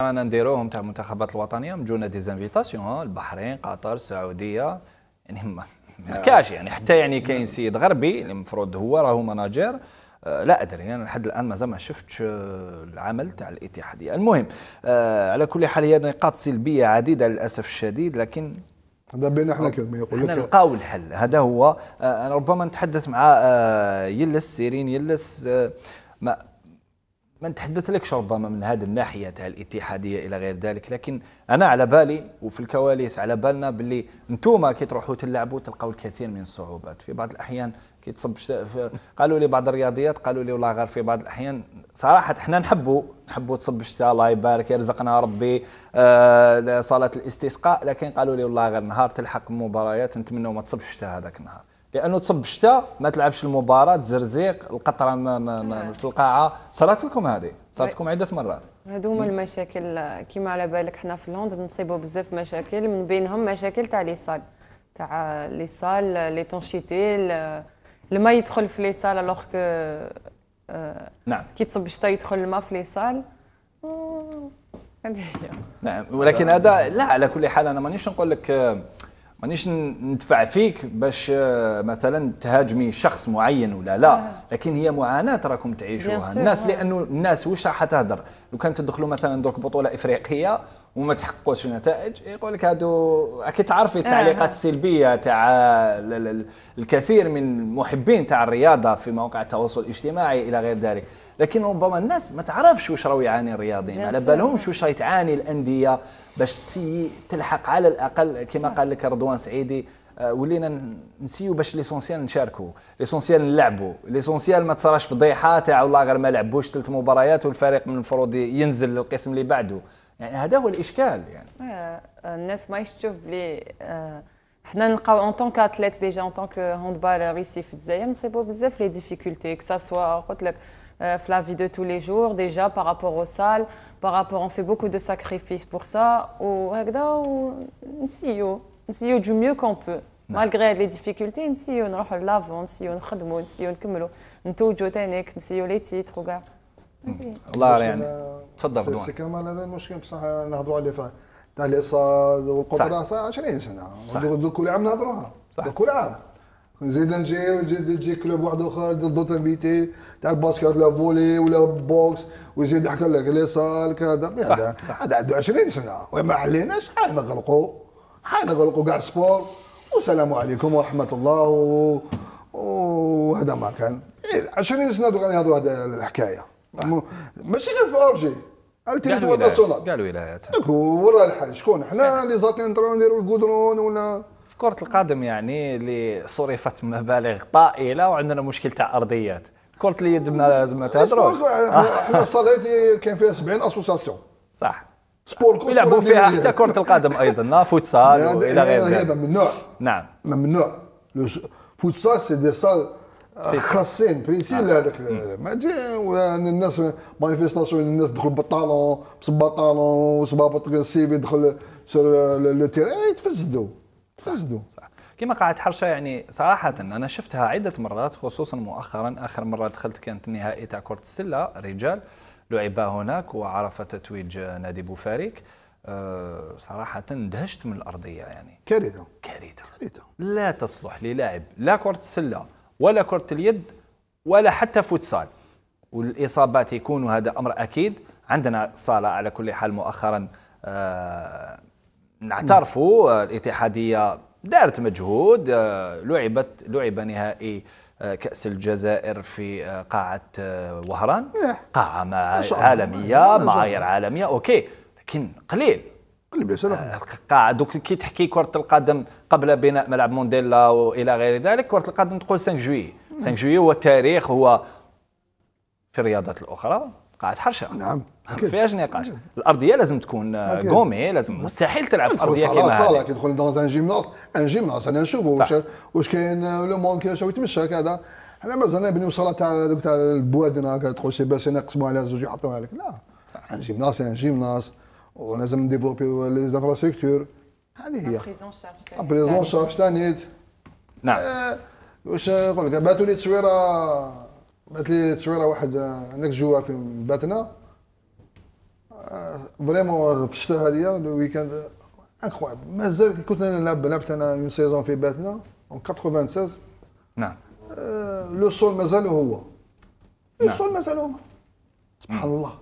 انا نديروهم تاع المنتخبات الوطنيه مجونا زانفيتاسيون البحرين قطر السعوديه يعني ما, آه. كاش يعني حتى يعني كاين سيد غربي اللي المفروض هو راهو مناجر آه، لا ادري انا يعني لحد الان مازال ما شفتش آه، العمل تاع الاتحاديه المهم على كل حال هي نقاط سلبيه عديده للاسف الشديد لكن هذا بين احنا كما يقول لك نلقاو الحل هذا هو انا ربما نتحدث مع يلس سيرين يلس ما ما نتحدث لكش ربما من هذه الناحية تاع الاتحادية إلى غير ذلك لكن أنا على بالي وفي الكواليس على بالنا باللي أنتوما كي تروحوا تلعبوا تلقوا الكثير من الصعوبات في بعض الأحيان كي تصب قالوا لي بعض الرياضيات قالوا لي والله غير في بعض الأحيان صراحة احنا نحبوا نحبوا تصب الشتاء الله يبارك يرزقنا ربي آه صلاة الاستسقاء لكن قالوا لي والله غير نهار تلحق مباريات نتمنوا ما تصبش الشتاء هذاك النهار لانه تصب الشتاء ما تلعبش المباراه تزرزيق القطره ما ما ما نعم. في القاعه صارت لكم هذه صارت لكم عده مرات هادو هما المشاكل كيما على بالك حنا في لندن نصيبوا بزاف مشاكل من بينهم مشاكل تاع لي صال تاع لي صال لي تونشيتي الماء يدخل في لي صال الوغ آه، كو نعم كي تصب الشتاء يدخل الماء في لي صال هذه هي نعم ولكن هذا لا على كل حال انا مانيش نقول لك آه، مانيش ندفع فيك باش آه، مثلا تهاجمي شخص معين ولا لا آه. لكن هي معاناه راكم تعيشوها الناس آه. لانه الناس واش راح تهدر لو كان تدخلوا مثلا درك بطوله افريقيه وما تحققوش نتائج يقول لك هادو اكيد تعرفي التعليقات السلبيه تاع الكثير من محبين تاع الرياضه في مواقع التواصل الاجتماعي الى غير ذلك لكن ربما الناس ما تعرفش واش راهو يعاني الرياضيين على بالهمش واش راهي تعاني الانديه باش تسي تلحق على الاقل كما قال لك رضوان مروان آه، سعيدي ولينا نسيو باش ليسونسيال نشاركوا ليسونسيال نلعبوا ليسونسيال ما تصراش فضيحه تاع والله غير ما لعبوش ثلاث مباريات والفريق من المفروض ينزل للقسم اللي بعده يعني هذا هو الاشكال يعني euh، الناس ما تشوف بلي آه، حنا نلقاو اون طونك اتليت ديجا اون طونك بال ريسي في الجزائر نصيبو بزاف لي ديفيكولتي كسا سوا قلت لك آه، في لا في دو tous les jours déjà par rapport aux salles par rapport on fait beaucoup de وهكذا ونسيو نسيو دو ميو كون بو نعم. مالغري لي ديفيكولتي نسيو نروحو لافون نسيو نخدمو نسيو نكملو نتوجو تانيك نسيو لي تيتر وكاع الله يعني تفضل غدوة سي كمال هذا المشكل بصح نهضرو على فاهم تاع الاقتصاد والقدره صح 20 سنه دوك كل عام نهضروها صح كل عام نزيد نجي ونزيد نجي كلوب واحد اخر دوت انفيتي تاع الباسكت ولا فولي ولا بوكس ويزيد يحكي لك لي صال كذا هذا عنده 20 سنه وما علينا شحال نغلقوا حنغلقوا كاع سبور والسلام عليكم ورحمه الله وهذا ما كان 20 سنه دوك غنهضروا هذه الحكايه ماشي غير في اورجي على التريتوار ناسيونال كاع الولايات دوك ورا الحال شكون حنا إيه. اللي زاتين نطلعوا نديروا الكودرون ولا في كره القدم يعني اللي صرفت مبالغ طائله وعندنا مشكل تاع ارضيات كره اليد ما لازم ما إيه، احنا حنا الصالات كاين فيها 70 اسوسياسيون صح سبور يلعبوا فيها حتى كره القدم ايضا لا فوتسال والى غير ذلك ممنوع نعم ممنوع فوتسال سي دي سال خاصين برينسيل نعم. هذاك ما تجي ولا الناس مانيفيستاسيون الناس دخل بالطالون بصباطالون وصبابط السيفي دخل سور لو تيران يتفسدوا إيه، تفسدوا صح كما قاعد حرشة يعني صراحة أنا شفتها عدة مرات خصوصا مؤخرا آخر مرة دخلت كانت النهائي تاع كرة السلة رجال لعب هناك وعرف تتويج نادي بوفاريك أه، صراحة اندهشت من الأرضية يعني كارثة كارثة لا تصلح للاعب لا كرة السلة ولا كرة اليد ولا حتى فوتسال والإصابات يكون هذا أمر أكيد عندنا صالة على كل حال مؤخرا أه، نعترفوا أه، الاتحادية دارت مجهود لعبت لعب نهائي آه، كأس الجزائر في آه، قاعة آه، وهران إيه. قاعة مع عالمية معايير عالمية أوكي لكن قليل القاعة دوك كي تحكي كرة القدم قبل بناء ملعب مونديلا وإلى غير ذلك كرة القدم تقول 5 جويي 5 جوي هو تاريخ هو في الرياضات الأخرى قاعة حرشة نعم ما فيهاش نقاش الارضيه لازم تكون غومي آه، لازم مستحيل تلعب في ارضيه كيما هذه صاله كيدخل دون ان جيمناس ان جيمناس انا نشوفوا واش واش كاين آه، لو موند كيفاش يتمشى كذا حنا مازال بنيو صاله تاع تاع البوادنا هكا تقول شي باش نقسموا على زوج يحطوها لك لا ان جيمناس ان جيمناس ولازم نديفلوبي لي زانفراستركتور هذه هي بريزون شارج تانيت نعم آه، واش نقول لك باتوا لي تصويره بات لي تصويره واحد هناك جوار في باتنا فريمون euh, في الشتاء هذه لو ويكاند مازال كنت نلعب لعبت انا اون سيزون في باتنا 96 نعم لو آه، سول مازال هو لو سول نعم. مازال هو سبحان الله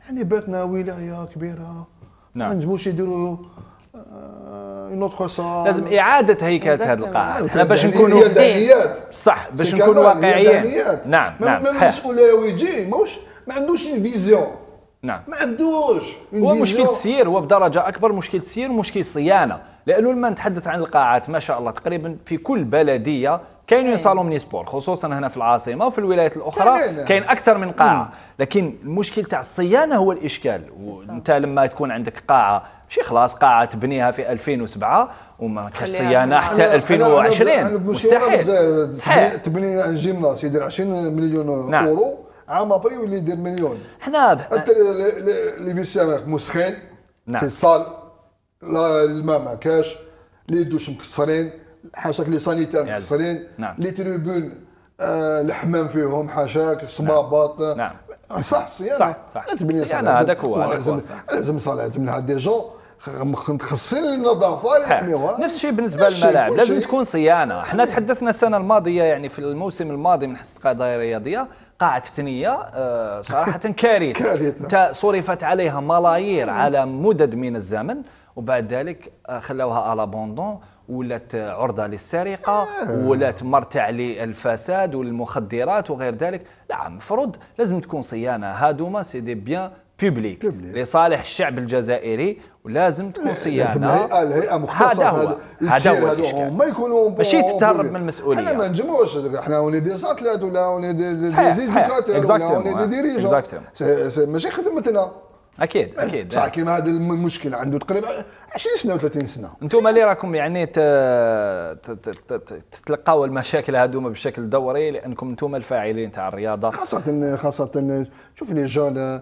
يعني باتنا ولايه كبيره نعم ما نجموش يديروا اون آه، لازم اعاده هيكله هذه القاعه احنا باش نكونوا صح باش نكونوا واقعيين نعم نعم صحيح المسؤول يجي ماهوش ما عندوش فيزيون نعم ما عندوش هو مشكل تسيير هو بدرجه اكبر مشكل تسيير ومشكل صيانه لانه لما نتحدث عن القاعات ما شاء الله تقريبا في كل بلديه كاينين إيه. صالون سبور خصوصا هنا في العاصمه وفي الولايات الاخرى كاين اكثر من قاعه مم. لكن المشكل تاع الصيانه هو الاشكال إيه، وانت لما تكون عندك قاعه ماشي خلاص قاعه تبنيها في 2007 وما كاش صيانه حتى 2020 مستحيل تبني جيمناس يدير 20 مليون نعم. اورو عام ابري يولي يدير مليون حنا انت لي فيسير مسخين نعم سي صال الماء ما كاش لي دوش مكسرين حاشاك لي سانيتير مكسرين نعم. لي تريبون آه الحمام فيهم حاشاك صبابط نعم. نعم. صح صيانه صح صح صيانه هذاك هو لازم لازم لازم لها دي جون مخصصين النظافه يحميوها نفس الشيء بالنسبه للملاعب لازم تكون صيانه احنا تحدثنا السنه الماضيه يعني في الموسم الماضي من حصه القضايا رياضيه قاعه فتنيه آه، صراحه كارثه كارثة صرفت عليها ملايير على مدد من الزمن وبعد ذلك آه، خلوها الابوندون ولات عرضه للسرقه آه. ولات مرتع للفساد والمخدرات وغير ذلك لا المفروض لازم تكون صيانه هادوما سي دي بيان بيبليك لصالح الشعب الجزائري ولازم تكون صيانه لازم هيئه الهيئه مختصه هذا هو هذا هو ما يكونوا ماشي تتهرب من المسؤوليه احنا ما نجمعوش احنا اوني دي ساتلات ولا اوني دي زيديكاتور ولا اوني دي ديريجون ماشي خدمتنا اكيد إيه، اكيد بصح كيما هذا المشكل عنده تقريبا 20 سنه و 30 سنه انتم اللي راكم يعني تتلقاو المشاكل هذوما بشكل دوري لانكم انتم الفاعلين تاع الرياضه خاصه خاصه شوف لي جون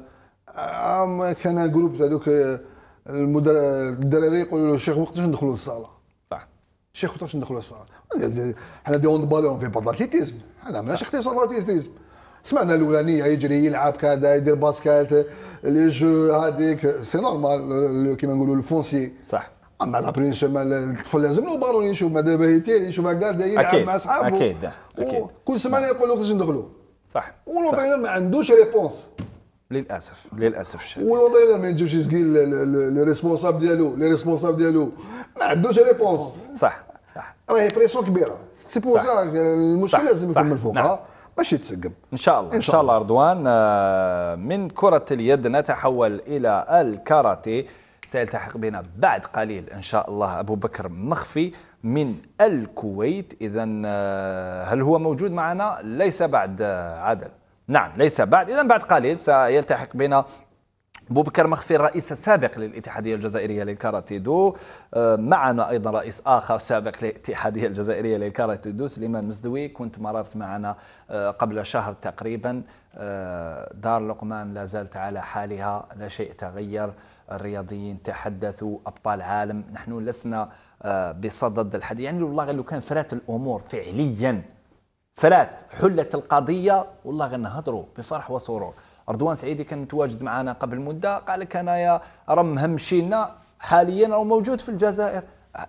كان جروب تاع دوك الدراري يقولوا الشيخ وقتاش ندخلوا للصاله صح الشيخ وقتاش ندخلوا للصاله حنا دي هوند بالون في بعض الاتليتيزم حنا ماشي اختصار الاتليتيزم سمعنا الاولانيه يجري يلعب كذا يدير باسكت لي جو هذيك سي نورمال كيما نقولوا الفونسي صح اما بري سيمان الطفل لازم له بالون يشوف ما دابا يتير يشوف هكذا يلعب مع صحابه اكيد اكيد كل سمانه يقول له ندخلوا صح ولو ما عندوش ريبونس للاسف للاسف الشديد والوضعية ما يجيبش يسقي لي ريسبونساب ديالو لي ريسبونساب ديالو ما عندوش ريبونس صح صح راهي بريسيون كبيره سي بو المشكل لازم يكون من فوق نعم. باش يتسقم ان شاء الله ان شاء الله رضوان آه، من كره اليد نتحول الى الكاراتيه سيلتحق بنا بعد قليل ان شاء الله ابو بكر مخفي من الكويت اذا آه، هل هو موجود معنا ليس بعد آه، عدل نعم ليس بعد إذا بعد قليل سيلتحق بنا بوبكر مخفي الرئيس السابق للاتحادية الجزائرية للكاراتيدو آه، معنا أيضا رئيس آخر سابق للاتحادية الجزائرية للكاراتيدو سليمان مزدوي كنت مررت معنا آه، قبل شهر تقريبا آه، دار لقمان لا زالت على حالها لا شيء تغير الرياضيين تحدثوا أبطال عالم نحن لسنا بصدد الحديث يعني والله لو كان فرات الأمور فعليا فلات حلت القضيه والله غنهضروا بفرح وسرور رضوان سعيدي كان متواجد معنا قبل مده قال لك انايا راه مهم لنا حاليا راه موجود في الجزائر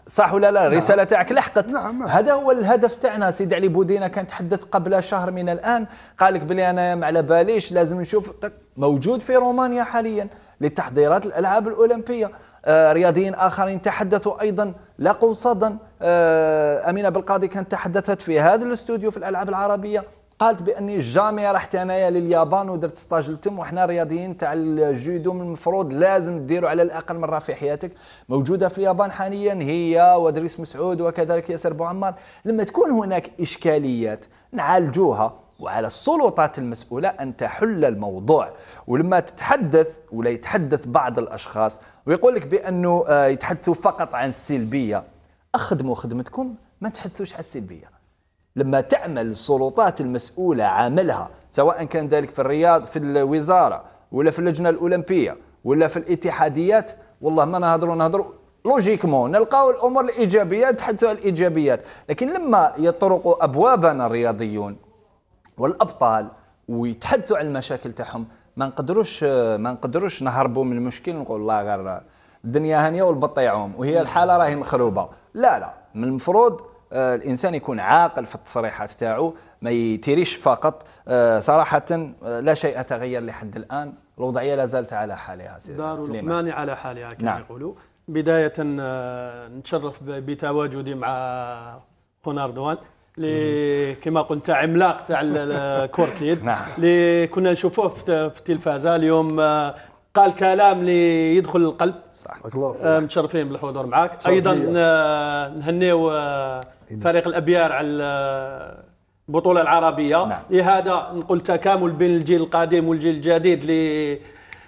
صح ولا لا الرساله نعم. تاعك لحقت نعم. هذا هو الهدف تاعنا سيد علي بودينا كان تحدث قبل شهر من الان قال لك بلي انا ما على باليش لازم نشوف موجود في رومانيا حاليا لتحضيرات الالعاب الاولمبيه آه رياضيين اخرين تحدثوا ايضا لقوا صدى آه، امينه بالقاضي كانت تحدثت في هذا الاستوديو في الالعاب العربيه قالت باني جامي رحت انايا لليابان ودرت ستاج لتم وحنا رياضيين تاع الجودو من المفروض لازم ديروا على الاقل مره في حياتك موجوده في اليابان حاليا هي ودريس مسعود وكذلك ياسر بوعمار لما تكون هناك اشكاليات نعالجوها وعلى السلطات المسؤولة أن تحل الموضوع ولما تتحدث ولا يتحدث بعض الأشخاص ويقول لك بأنه آه، يتحدثوا فقط عن السلبية اخدموا خدمتكم ما تحثوش على السلبيه لما تعمل السلطات المسؤوله عاملها سواء كان ذلك في الرياض في الوزاره ولا في اللجنه الاولمبيه ولا في الاتحاديات والله ما نهضروا نهضروا لوجيكمون نلقاو الامور الايجابيه نتحدثوا على الايجابيات لكن لما يطرقوا ابوابنا الرياضيون والابطال ويتحدثوا على المشاكل تاعهم ما نقدروش ما نقدروش نهربوا من المشكل نقول الله غير الدنيا هانيه والبط يعوم وهي نعم. الحاله راهي مخروبه لا لا من المفروض آه، الانسان يكون عاقل في التصريحات تاعو ما يتيريش فقط آه، صراحه آه، لا شيء تغير لحد الان الوضعيه لا زالت على حالها سيدي ماني على حالها كما نعم. يقولوا بدايه نتشرف بتواجدي مع هونار دوان اللي كما قلت عملاق تاع الكورتيد اللي نعم. كنا نشوفوه في التلفازه اليوم قال كلام اللي يدخل القلب صح الله متشرفين بالحضور معك ايضا آه، نهنيو آه، فريق الابيار على البطوله آه، العربيه نعم. لهذا نقول تكامل بين الجيل القادم والجيل الجديد اللي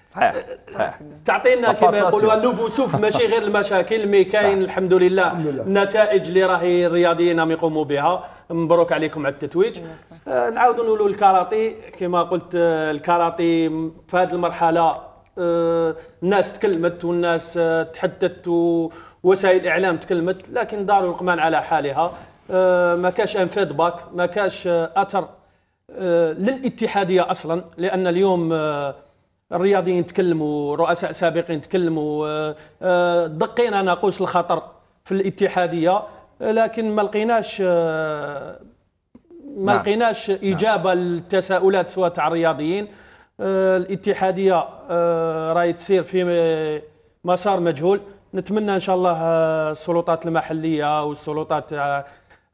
صحيح صحيح تعطينا كما يقولوا النوفو سوف ماشي غير المشاكل مي كاين الحمد لله النتائج اللي راهي الرياضيين راهم يقوموا بها مبروك عليكم على التتويج آه نعاودوا نقولوا الكاراتي كما قلت الكاراتي في هذه المرحله آه، الناس تكلمت والناس آه، تحدثت ووسائل الاعلام تكلمت لكن دار القمان على حالها آه، ما كاش ان فيدباك ما كاش اثر للاتحاديه اصلا لان اليوم الرياضيين تكلموا رؤساء سابقين تكلموا دقينا ناقوس الخطر في الاتحاديه لكن ما لقيناش ما نعم. لقيناش نعم. اجابه للتساؤلات سواء تاع الرياضيين آه، الاتحاديه آه، راهي تسير في مسار مجهول نتمنى ان شاء الله آه، السلطات المحليه والسلطات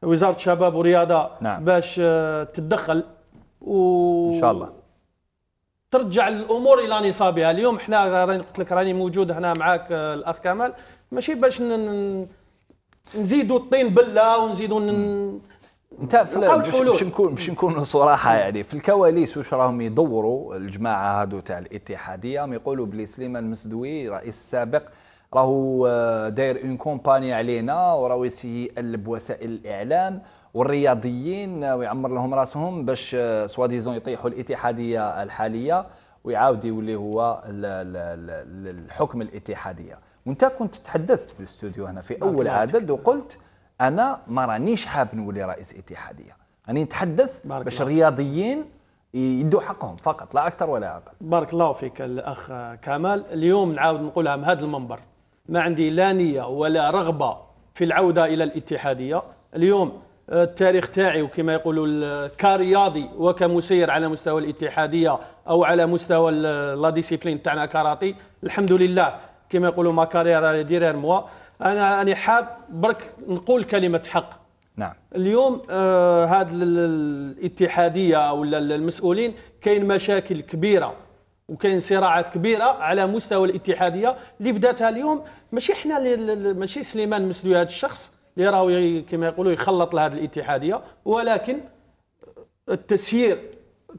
وزاره الشباب والرياضه نعم. باش تتدخل و ان شاء الله ترجع الامور الى نصابها اليوم احنا راني قلت لك راني موجود هنا معاك الاخ كمال ماشي باش نزيدوا الطين بله ونزيدوا انت في باش نكون باش نكون صراحه يعني في الكواليس واش راهم يدوروا الجماعه هادو تاع الاتحاديه راهم يقولوا بلي سليمان مسدوي رئيس السابق راهو آه، داير اون كومباني علينا وراهو يقلب وسائل الاعلام والرياضيين آه، ويعمر لهم راسهم باش آه، سوا ديزون يطيحوا الاتحاديه الحاليه ويعاود يولي هو الحكم الاتحاديه وانت كنت تحدثت في الاستوديو هنا في نعم، اول عدد وقلت انا ما رانيش حاب نولي رئيس اتحاديه راني نتحدث باش الرياضيين يدوا حقهم فقط لا اكثر ولا اقل بارك الله فيك الاخ كمال اليوم نعاود نقولها من هذا المنبر ما عندي لا نيه ولا رغبه في العوده الى الاتحاديه اليوم التاريخ تاعي وكما يقولوا كرياضي وكمسير على مستوى الاتحاديه او على مستوى لا ديسيبلين تاعنا كاراتي الحمد لله كما يقولوا ما كارير ديرير موا انا انا حاب برك نقول كلمه حق نعم اليوم آه هذه الاتحاديه ولا المسؤولين كاين مشاكل كبيره وكاين صراعات كبيره على مستوى الاتحاديه اللي بداتها اليوم ماشي حنا ماشي سليمان مسدوي هذا الشخص اللي راهو كما يقولوا يخلط لهذه الاتحاديه ولكن آه، التسيير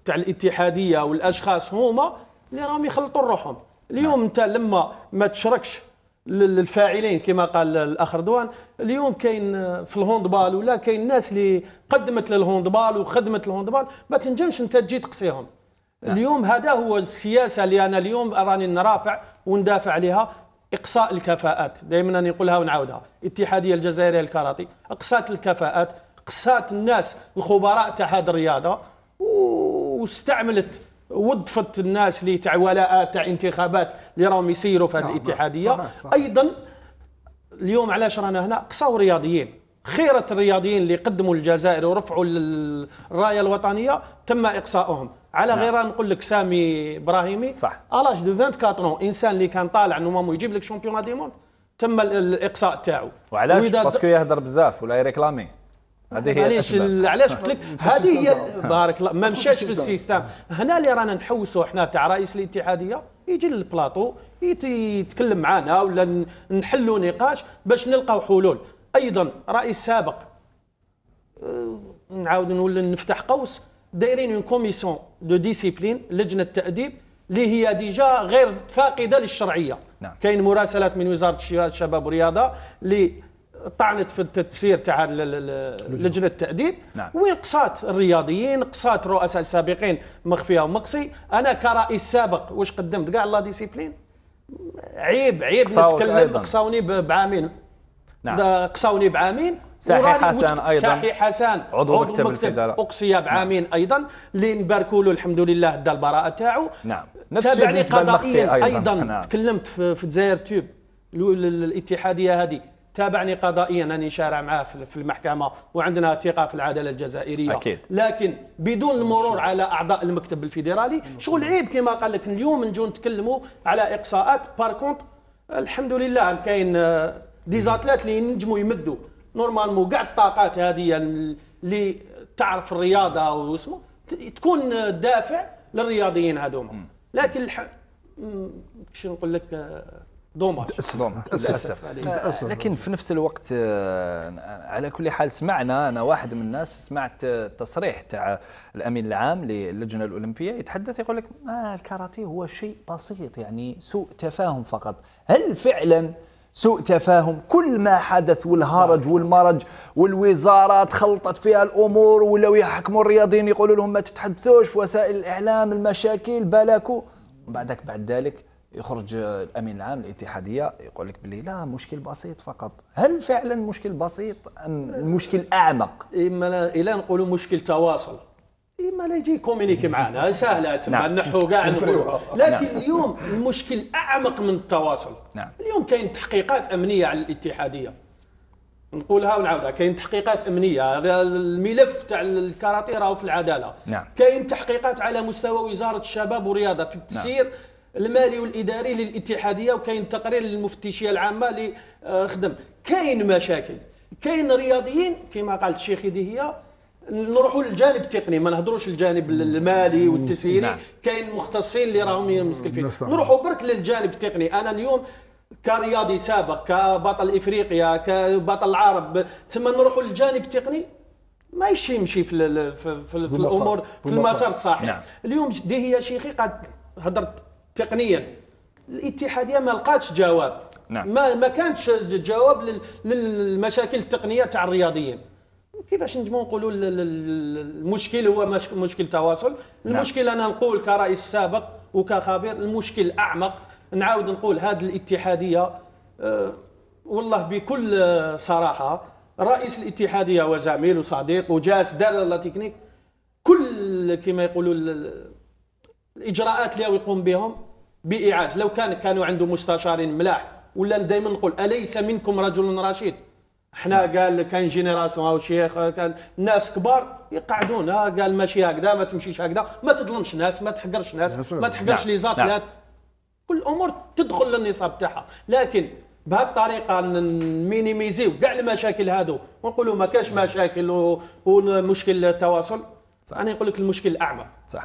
تاع الاتحاديه والاشخاص هما اللي راهم يخلطوا روحهم اليوم نعم. انت لما ما تشركش للفاعلين كما قال الاخ رضوان اليوم كاين آه، في الهوندبال ولا كاين ناس اللي قدمت للهوندبال وخدمت الهوندبال ما تنجمش انت تجي تقصيهم نعم. اليوم هذا هو السياسه اللي انا اليوم راني نرافع وندافع عليها اقصاء الكفاءات دائما نقولها ونعاودها الاتحاديه الجزائريه للكاراتي اقصات الكفاءات اقصات الناس الخبراء تاع هذه الرياضه واستعملت وظفت الناس اللي تاع ولاءات تاع انتخابات اللي راهم يسيروا في هذه نعم، نعم. الاتحاديه صحيح. ايضا اليوم علاش رانا هنا قصاو رياضيين خيرة الرياضيين اللي قدموا الجزائر ورفعوا الرايه الوطنيه تم اقصاؤهم على نعم. غير نقول لك سامي ابراهيمي صح الاج دو 24 انسان اللي كان طالع نمامو يجيب لك شامبيون دي موند تم الاقصاء تاعو وعلاش باسكو يهدر بزاف ولا يريكلامي هذه هي علاش قلت لك هذه هي بارك الله ما مشاش في السيستم هنا اللي رانا نحوسوا احنا تاع رئيس الاتحاديه يجي للبلاطو يتكلم معنا ولا نحلوا نقاش باش نلقاو حلول ايضا رئيس سابق أه، نعاود نولي نفتح قوس دايرين اون كوميسيون دو ديسيبلين لجنه تاديب اللي هي ديجا غير فاقده للشرعيه نعم. كاين مراسلات من وزاره الشباب والرياضه اللي طعنت في التسير تاع لجنه التاديب نعم. وقصات الرياضيين قصات الرؤساء السابقين مخفيه ومقصي انا كرئيس سابق واش قدمت كاع لا ديسيبلين عيب عيب نتكلم قصاوني بعامين نعم قصاوني بعامين ساحي حسن ايضا ساحي حسن عضو مكتب الفدرالي اقصي نعم. بعامين نعم. ايضا اللي نباركوا له الحمد لله دا البراءه تاعو نعم نفس تابعني قضائيا ايضا, أيضاً. نعم. تكلمت في, في دزاير تيوب الاتحاديه هذه تابعني قضائيا انا شارع معاه في المحكمه وعندنا ثقه في العداله الجزائريه أكيد. لكن بدون المرور على اعضاء المكتب الفيدرالي شغل عيب كما قال لك اليوم نجوا نتكلموا على اقصاءات باركونت الحمد لله كاين آه، دي زاتلات اللي ينجموا يمدوا نورمالمون كاع الطاقات هذه اللي تعرف الرياضه واسمه تكون دافع للرياضيين هذوما لكن الح... شنو نقول لك آه، دوماج آه، للاسف لكن في نفس الوقت آه، على كل حال سمعنا انا واحد من الناس سمعت تصريح تاع الامين العام للجنه الاولمبيه يتحدث يقول لك آه الكاراتيه هو شيء بسيط يعني سوء تفاهم فقط هل فعلا سوء تفاهم كل ما حدث والهرج نعم. والمرج والوزارات خلطت فيها الامور ولو يحكموا الرياضيين يقولوا لهم ما تتحدثوش في وسائل الاعلام المشاكل بلاكو بعدك بعد ذلك يخرج الامين العام الاتحاديه يقول لك باللي لا مشكل بسيط فقط هل فعلا مشكل بسيط ام مشكل اعمق اما إيه، الا نقولوا مشكل تواصل اما إيه، لا يجي كومينيكي نعم. معنا سهله نعم. نحو كاع لكن نعم. اليوم المشكل اعمق من التواصل نعم. اليوم كاين تحقيقات امنيه على الاتحاديه نقولها ونعاودها كاين تحقيقات امنيه الملف تاع الكاراتيه راهو في العداله نعم. كاين تحقيقات على مستوى وزاره الشباب والرياضه في نعم. التسيير نعم. المالي والاداري للاتحاديه وكاين تقرير للمفتشيه العامه اللي خدم كاين مشاكل كاين رياضيين كما قال الشيخ هي نروحوا للجانب التقني ما نهضروش الجانب المالي والتسييري نعم. كاين مختصين اللي راهم مسكين فيه نروحوا برك للجانب التقني انا اليوم كرياضي سابق كبطل افريقيا كبطل العرب تما نروحوا للجانب التقني ما يمشي في, في, في, في الامور في المسار الصحيح نعم. اليوم دي هي شيخي قد هضرت تقنيا الاتحاديه ما لقاتش جواب نعم. ما ما كانش جواب للمشاكل التقنيه تاع الرياضيين كيفاش نجمو نقولوا المشكل هو مشكل تواصل نعم. المشكل انا نقول كرئيس سابق وكخبير المشكل اعمق نعاود نقول هذه الاتحاديه آه، والله بكل صراحه رئيس الاتحاديه وزميل وصديق وجالس دار لا تكنيك كل كما يقولوا الاجراءات اللي يقوم بهم بإعاز لو كان كانوا عندهم مستشارين ملاح ولا دائما نقول أليس منكم رجل رشيد احنا قال كان جينيراسيون او شيخ كان ناس كبار يقعدون آه، قال ماشي هكذا ما تمشيش هكذا ما تظلمش ناس ما تحقرش ناس نعم، ما نعم، تحقرش نعم، لي زاتلات كل الامور تدخل للنصاب تاعها لكن بهذه الطريقه نمينيميزيو كاع المشاكل هادو ونقولوا ما كاش مشاكل ومشكل التواصل صح. انا نقول لك المشكل الاعمى صح